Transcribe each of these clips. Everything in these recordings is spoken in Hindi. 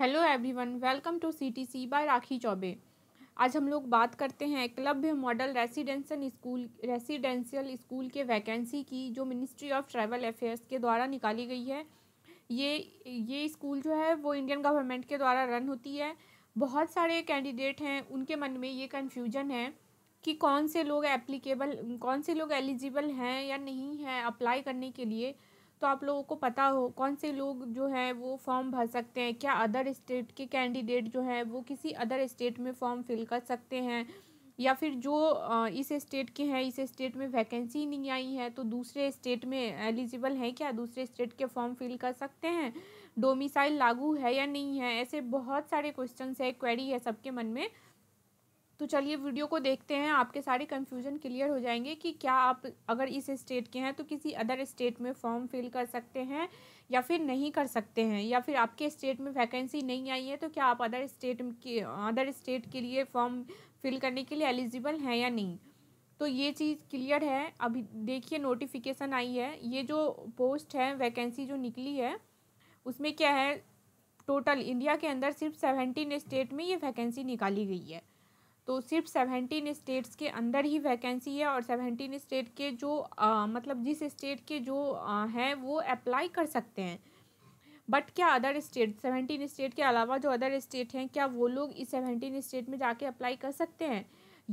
hello everyone welcome to CTC by Rakhi Choubey आज हम लोग बात करते हैं क्लब model residential school residential school के वैकेंसी की जो मिनिस्ट्री ऑफ ट्रैवल अफेयर्स के द्वारा निकाली गई है ये ये स्कूल जो है वो इंडियन गवर्नमेंट के द्वारा रन होती है बहुत सारे कैंडिडेट हैं उनके मन में ये कन्फ्यूजन है कि कौन से लोग एप्लीकेबल कौन से लोग एलिजिबल हैं या नहीं हैं अप्लाई करने के लिए तो आप लोगों को पता हो कौन से लोग जो हैं वो फॉर्म भर सकते हैं क्या अदर स्टेट के कैंडिडेट जो हैं वो किसी अदर स्टेट में फॉर्म फिल कर सकते हैं या फिर जो इस स्टेट के हैं इस स्टेट में वैकेंसी नहीं आई है तो दूसरे स्टेट में एलिजिबल हैं क्या दूसरे स्टेट के फॉर्म फिल कर सकते हैं डोमिसाइल लागू है या नहीं है ऐसे बहुत सारे क्वेश्चन है क्वेरी है सबके मन में तो चलिए वीडियो को देखते हैं आपके सारे कंफ्यूजन क्लियर हो जाएंगे कि क्या आप अगर इस स्टेट के हैं तो किसी अदर स्टेट में फॉर्म फिल कर सकते हैं या फिर नहीं कर सकते हैं या फिर आपके स्टेट में वैकेंसी नहीं आई है तो क्या आप अदर स्टेट के अदर स्टेट के लिए फॉर्म फिल करने के लिए एलिजिबल हैं या नहीं तो ये चीज़ क्लियर है अभी देखिए नोटिफिकेशन आई है ये जो पोस्ट है वैकेंसी जो निकली है उसमें क्या है टोटल इंडिया के अंदर सिर्फ सेवेंटीन स्टेट में ये वैकेंसी निकाली गई है तो सिर्फ सेवेंटीन स्टेट्स के अंदर ही वैकेंसी है और सेवेंटीन स्टेट के जो आ, मतलब जिस स्टेट के जो हैं वो अप्लाई कर सकते हैं बट क्या अदर स्टेट सेवेंटीन स्टेट के अलावा जो अदर स्टेट हैं क्या वो लोग इस सेवेंटीन स्टेट में जाके अप्लाई कर सकते हैं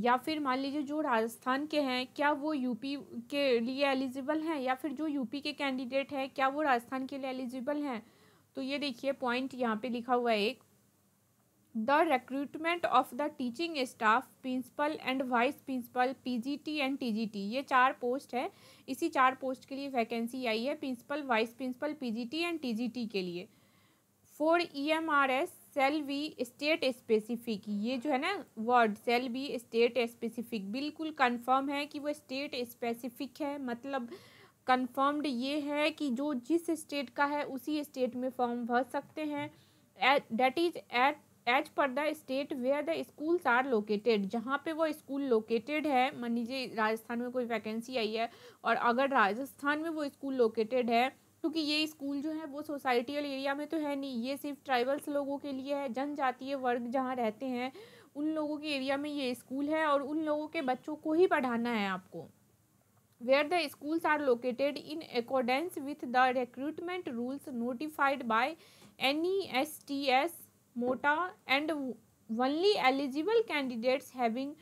या फिर मान लीजिए जो राजस्थान के हैं क्या वो यूपी के लिए एलिजिबल हैं या फिर जो यूपी के कैंडिडेट हैं क्या वो राजस्थान के लिए एलिजिबल हैं तो ये देखिए पॉइंट यहाँ पे लिखा हुआ है एक the recruitment principal and vice principal P G T and T G T ये चार पोस्ट है इसी चार पोस्ट के लिए वैकेंसी आई है principal vice principal PGT and TGT के लिए for EMRS shall be state specific ये जो है ना word shall be state specific बिल्कुल कन्फर्म है कि वो स्टेट स्पेसिफिक है मतलब कन्फर्म्ड ये है कि जो जिस स्टेट का है उसी स्टेट में फॉर्म भर सकते हैं at that is at as per the state where the schools are located जहाँ पे वो स्कूल लोकेटेड है मान लीजिए राजस्थान में कोई वैकेंसी आई है और अगर राजस्थान में वो स्कूल लोकेटेड है क्योंकि ये स्कूल जो है वो सोसाइटियल एरिया में तो है नहीं ये सिर्फ ट्राइबल्स लोगों के लिए है जनजातीय वर्ग जहाँ रहते हैं उन लोगों के एरिया में ये स्कूल है और उन लोगों के बच्चों को ही पढ़ाना है आपको where the schools are located in accordance with the recruitment rules notified by any S T S मोटा and only eligible candidates having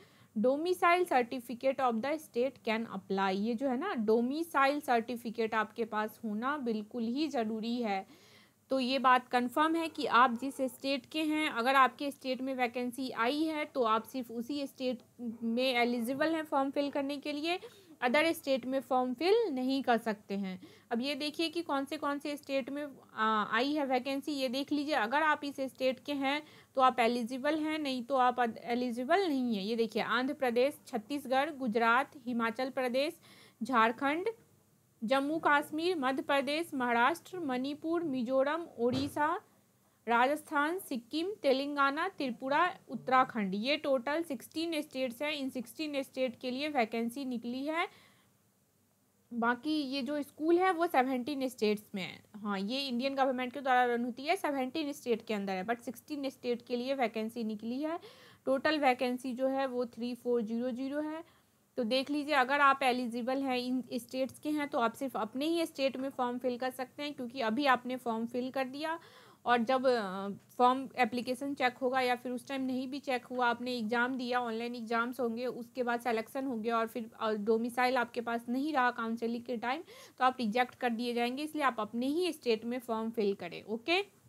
domicile certificate of the state can apply ये जो है ना डोमिसाइल सर्टिफिकेट आपके पास होना बिल्कुल ही ज़रूरी है तो ये बात कंफर्म है कि आप जिस स्टेट के हैं अगर आपके स्टेट में वैकेंसी आई है तो आप सिर्फ उसी स्टेट में एलिजिबल हैं फॉर्म फिल करने के लिए अदर स्टेट में फॉर्म फिल नहीं कर सकते हैं अब ये देखिए कि कौन से कौन से स्टेट में आई है वैकेंसी ये देख लीजिए अगर आप इस स्टेट के हैं तो आप एलिजिबल हैं नहीं तो आप एलिजिबल नहीं है ये देखिए आंध्र प्रदेश छत्तीसगढ़ गुजरात हिमाचल प्रदेश झारखंड जम्मू काश्मीर मध्य प्रदेश महाराष्ट्र मणिपुर मिजोरम उड़ीसा राजस्थान सिक्किम तेलंगाना त्रिपुरा उत्तराखंड ये टोटल सिक्सटीन स्टेट्स हैं इन सिक्सटीन स्टेट के लिए वैकेंसी निकली है बाकी ये जो स्कूल है वो सेवनटीन स्टेट्स में है हाँ ये इंडियन गवर्नमेंट के द्वारा रन होती है सेवनटीन स्टेट के अंदर है बट सिक्सटीन स्टेट के लिए वैकेंसी निकली है टोटल वैकेंसी जो है वो थ्री फोर जीरो जीरो है तो देख लीजिए अगर आप एलिजिबल हैं इन स्टेट्स के हैं तो आप सिर्फ अपने ही स्टेट में फॉर्म फिल कर सकते हैं क्योंकि अभी आपने फॉर्म फिल कर दिया और जब फॉर्म एप्लीकेशन चेक होगा या फिर उस टाइम नहीं भी चेक हुआ आपने एग्ज़ाम दिया ऑनलाइन एग्ज़ाम्स होंगे उसके बाद सेलेक्शन हो गया और फिर डोमिसाइल आपके पास नहीं रहा काउंसलिंग के टाइम तो आप रिजेक्ट कर दिए जाएंगे इसलिए आप अपने ही स्टेट में फॉर्म फिल करें ओके